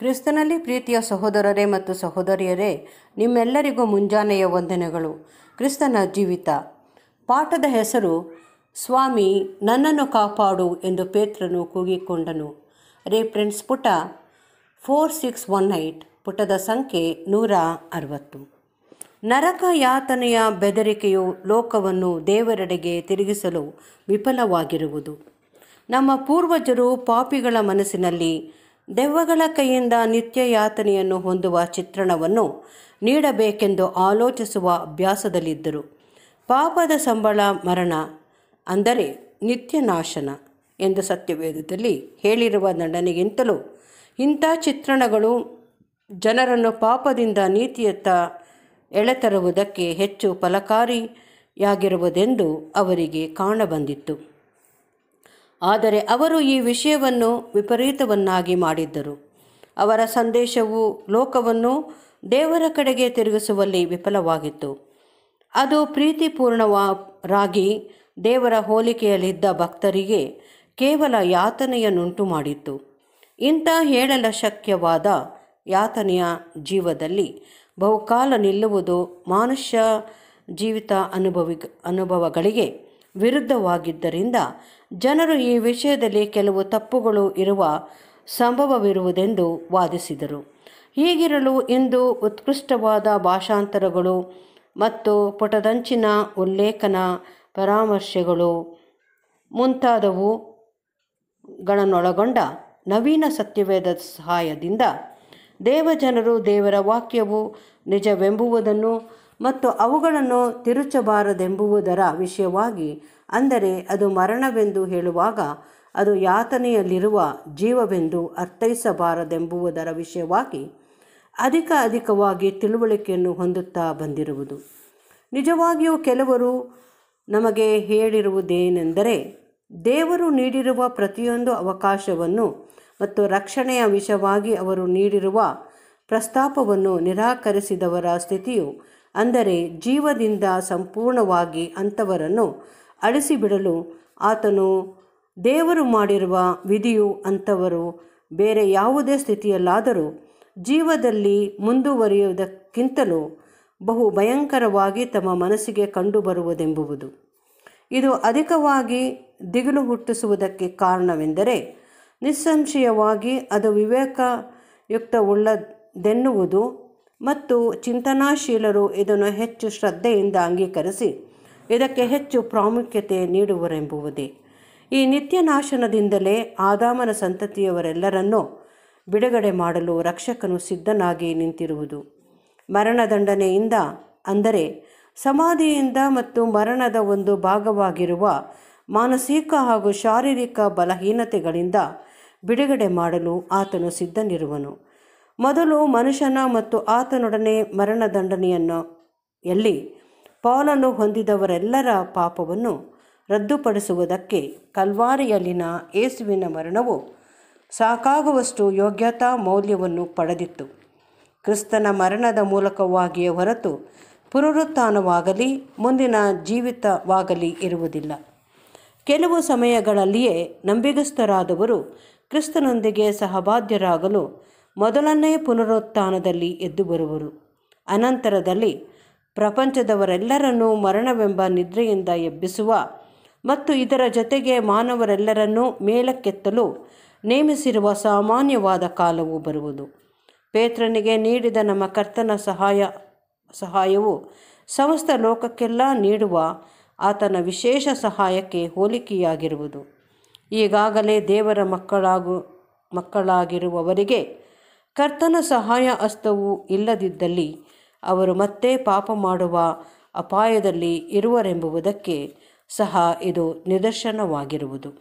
ಕ್ರಿಸ್ತನಲ್ಲಿ ಪ್ರೀತಿಯ ಸಹೋದರರೇ ಮತ್ತು ಸಹೋದರಿಯರೇ ನಿಮ್ಮೆಲ್ಲರಿಗೂ ಮುಂಜಾನೆಯ ವಂದನೆಗಳು ಕ್ರಿಸ್ತನ ಜೀವಿತ ಪಾಠದ ಹೆಸರು ಸ್ವಾಮಿ ನನ್ನನ್ನು ಕಾಪಾಡು ಎಂದು ಪೇತ್ರನು ಕೂಗಿಕೊಂಡನು ರೇಫ್ರೆನ್ಸ್ ಪುಟ ಫೋರ್ ಸಿಕ್ಸ್ ಒನ್ ಐಟ್ ಪುಟದ ಸಂಖ್ಯೆ ನೂರ ಅರವತ್ತು ನರಕ ಯಾತನೆಯ ಬೆದರಿಕೆಯು ಲೋಕವನ್ನು ದೇವರೆಡೆಗೆ ತಿರುಗಿಸಲು ವಿಫಲವಾಗಿರುವುದು ನಮ್ಮ ಪೂರ್ವಜರು ಪಾಪಿಗಳ ಮನಸ್ಸಿನಲ್ಲಿ ದೆವ್ವಗಳ ಕೈಯಿಂದ ನಿತ್ಯ ಯಾತನೆಯನ್ನು ಹೊಂದುವ ಚಿತ್ರಣವನ್ನು ನೀಡಬೇಕೆಂದು ಆಲೋಚಿಸುವ ಅಭ್ಯಾಸದಲ್ಲಿದ್ದರು ಪಾಪದ ಸಂಬಳ ಮರಣ ಅಂದರೆ ನಿತ್ಯ ನಾಶನ ಎಂದು ಸತ್ಯವೇದದಲ್ಲಿ ಹೇಳಿರುವ ನಡನೆಗಿಂತಲೂ ಇಂಥ ಚಿತ್ರಣಗಳು ಜನರನ್ನು ಪಾಪದಿಂದ ನೀತಿಯತ್ತ ಎಳೆತರುವುದಕ್ಕೆ ಹೆಚ್ಚು ಫಲಕಾರಿಯಾಗಿರುವುದೆಂದು ಅವರಿಗೆ ಕಾಣಬಂದಿತ್ತು ಆದರೆ ಅವರು ಈ ವಿಷಯವನ್ನು ವಿಪರೀತವನ್ನಾಗಿ ಮಾಡಿದ್ದರು ಅವರ ಸಂದೇಶವು ಲೋಕವನ್ನು ದೇವರ ಕಡೆಗೆ ತಿರುಗಿಸುವಲ್ಲಿ ವಿಫಲವಾಗಿತ್ತು ಅದು ರಾಗಿ ದೇವರ ಹೋಲಿಕೆಯಲ್ಲಿದ್ದ ಭಕ್ತರಿಗೆ ಕೇವಲ ಯಾತನೆಯನ್ನುಂಟು ಮಾಡಿತ್ತು ಇಂಥ ಹೇಳಲ ಶಕ್ಯವಾದ ಯಾತನೆಯ ಜೀವದಲ್ಲಿ ಬಹುಕಾಲ ನಿಲ್ಲುವುದು ಮನುಷ್ಯ ಜೀವಿತ ಅನುಭವಿ ಅನುಭವಗಳಿಗೆ ವಿರುದ್ಧವಾಗಿದ್ದರಿಂದ ಜನರು ಈ ವಿಷಯದಲ್ಲಿ ಕೆಲವು ತಪ್ಪುಗಳು ಇರುವ ಸಂಭವವಿರುವುದೆಂದು ವಾದಿಸಿದರು ಹೀಗಿರಲು ಇಂದು ಉತ್ಕೃಷ್ಟವಾದ ಭಾಷಾಂತರಗಳು ಮತ್ತು ಪುಟದಂಚಿನ ಉಲ್ಲೇಖನ ಪರಾಮರ್ಶೆಗಳು ಮುಂತಾದವುಗಳನ್ನೊಳಗೊಂಡ ನವೀನ ಸತ್ಯವೇದ ಸಹಾಯದಿಂದ ದೇವಜನರು ದೇವರ ವಾಕ್ಯವು ನಿಜವೆಂಬುವುದನ್ನು ಮತ್ತು ಅವುಗಳನ್ನು ತಿರುಚಬಾರದೆಂಬುವುದರ ವಿಷಯವಾಗಿ ಅಂದರೆ ಅದು ಮರಣವೆಂದು ಹೇಳುವಾಗ ಅದು ಯಾತನೆಯಲ್ಲಿರುವ ಜೀವವೆಂದು ಅರ್ಥೈಸಬಾರದೆಂಬುವುದರ ವಿಷಯವಾಗಿ ಅಧಿಕ ಅಧಿಕವಾಗಿ ತಿಳುವಳಿಕೆಯನ್ನು ಹೊಂದುತ್ತಾ ಬಂದಿರುವುದು ನಿಜವಾಗಿಯೂ ಕೆಲವರು ನಮಗೆ ಹೇಳಿರುವುದೇನೆಂದರೆ ದೇವರು ನೀಡಿರುವ ಪ್ರತಿಯೊಂದು ಅವಕಾಶವನ್ನು ಮತ್ತು ರಕ್ಷಣೆಯ ವಿಷಯವಾಗಿ ಅವರು ನೀಡಿರುವ ಪ್ರಸ್ತಾಪವನ್ನು ನಿರಾಕರಿಸಿದವರ ಸ್ಥಿತಿಯು ಅಂದರೆ ಜೀವದಿಂದ ಸಂಪೂರ್ಣವಾಗಿ ಅಂಥವರನ್ನು ಅಳಿಸಿಬಿಡಲು ಆತನು ದೇವರು ಮಾಡಿರುವ ವಿಧಿಯು ಅಂಥವರು ಬೇರೆ ಯಾವುದೇ ಸ್ಥಿತಿಯಲ್ಲಾದರೂ ಜೀವದಲ್ಲಿ ಮುಂದುವರಿಯುವುದಕ್ಕಿಂತಲೂ ಬಹು ಭಯಂಕರವಾಗಿ ತಮ್ಮ ಮನಸ್ಸಿಗೆ ಕಂಡುಬರುವುದೆಂಬುವುದು ಇದು ಅಧಿಕವಾಗಿ ದಿಗಿಲು ಹುಟ್ಟಿಸುವುದಕ್ಕೆ ಕಾರಣವೆಂದರೆ ನಿಸ್ಸಂಶಯವಾಗಿ ಅದು ವಿವೇಕಯುಕ್ತವುಳ್ಳದೆನ್ನುವುದು ಮತ್ತು ಚಿಂತನಾಶೀಲರು ಇದನ್ನು ಹೆಚ್ಚು ಶ್ರದ್ಧೆಯಿಂದ ಅಂಗೀಕರಿಸಿ ಇದಕ್ಕೆ ಹೆಚ್ಚು ಪ್ರಾಮುಖ್ಯತೆ ನೀಡುವರೆಂಬುವುದೇ ಈ ನಿತ್ಯನಾಶನದಿಂದಲೇ ಆದಾಮನ ಸಂತತಿಯವರೆಲ್ಲರನ್ನೂ ಬಿಡುಗಡೆ ಮಾಡಲು ರಕ್ಷಕನು ಸಿದ್ಧನಾಗಿ ನಿಂತಿರುವುದು ಮರಣದಂಡನೆಯಿಂದ ಅಂದರೆ ಸಮಾಧಿಯಿಂದ ಮತ್ತು ಮರಣದ ಒಂದು ಭಾಗವಾಗಿರುವ ಮಾನಸಿಕ ಹಾಗೂ ಶಾರೀರಿಕ ಬಲಹೀನತೆಗಳಿಂದ ಬಿಡುಗಡೆ ಮಾಡಲು ಆತನು ಸಿದ್ಧನಿರುವನು ಮೊದಲು ಮನುಷ್ಯನ ಮತ್ತು ಆತನೊಡನೆ ಮರಣದಂಡನೆಯನ್ನು ಎಲ್ಲಿ ಪಾಲನ್ನು ಹೊಂದಿದವರೆಲ್ಲರ ಪಾಪವನ್ನು ರದ್ದುಪಡಿಸುವುದಕ್ಕೆ ಕಲ್ವಾರಿಯಲ್ಲಿನ ಏಸುವಿನ ಮರಣವು ಸಾಕಾಗುವಷ್ಟು ಯೋಗ್ಯತಾ ಮೌಲ್ಯವನ್ನು ಪಡೆದಿತ್ತು ಕ್ರಿಸ್ತನ ಮರಣದ ಮೂಲಕವಾಗಿಯೇ ಹೊರತು ಪುನರುತ್ಥಾನವಾಗಲಿ ಮುಂದಿನ ಜೀವಿತವಾಗಲಿ ಇರುವುದಿಲ್ಲ ಕೆಲವು ಸಮಯಗಳಲ್ಲಿಯೇ ನಂಬಿಗಸ್ಥರಾದವರು ಕ್ರಿಸ್ತನೊಂದಿಗೆ ಸಹಬಾಧ್ಯರಾಗಲು ಮೊದಲನೆಯ ಪುನರುತ್ಥಾನದಲ್ಲಿ ಎದ್ದು ಬರುವರು ಅನಂತರದಲ್ಲಿ ಪ್ರಪಂಚದವರೆಲ್ಲರನ್ನೂ ಮರಣವೆಂಬ ನಿದ್ರೆಯಿಂದ ಎಬ್ಬಿಸುವ ಮತ್ತು ಇದರ ಜೊತೆಗೆ ಮಾನವರೆಲ್ಲರನ್ನೂ ಮೇಲಕ್ಕೆತ್ತಲು ನೇಮಿಸಿರುವ ಸಾಮಾನ್ಯವಾದ ಕಾಲವು ಬರುವುದು ಪೇತ್ರನಿಗೆ ನೀಡಿದ ನಮ್ಮ ಕರ್ತನ ಸಹಾಯ ಸಹಾಯವು ಸಮಸ್ತ ಲೋಕಕ್ಕೆಲ್ಲ ನೀಡುವ ಆತನ ವಿಶೇಷ ಸಹಾಯಕ್ಕೆ ಹೋಲಿಕೆಯಾಗಿರುವುದು ಈಗಾಗಲೇ ದೇವರ ಮಕ್ಕಳಾಗು ಮಕ್ಕಳಾಗಿರುವವರಿಗೆ ಕರ್ತನ ಸಹಾಯ ಅಸ್ತವು ಇಲ್ಲದಿದ್ದಲ್ಲಿ ಅವರು ಮತ್ತೆ ಪಾಪ ಮಾಡುವ ಅಪಾಯದಲ್ಲಿ ಇರುವರೆಂಬುದಕ್ಕೆ ಸಹ ಇದು ನಿದರ್ಶನವಾಗಿರುವುದು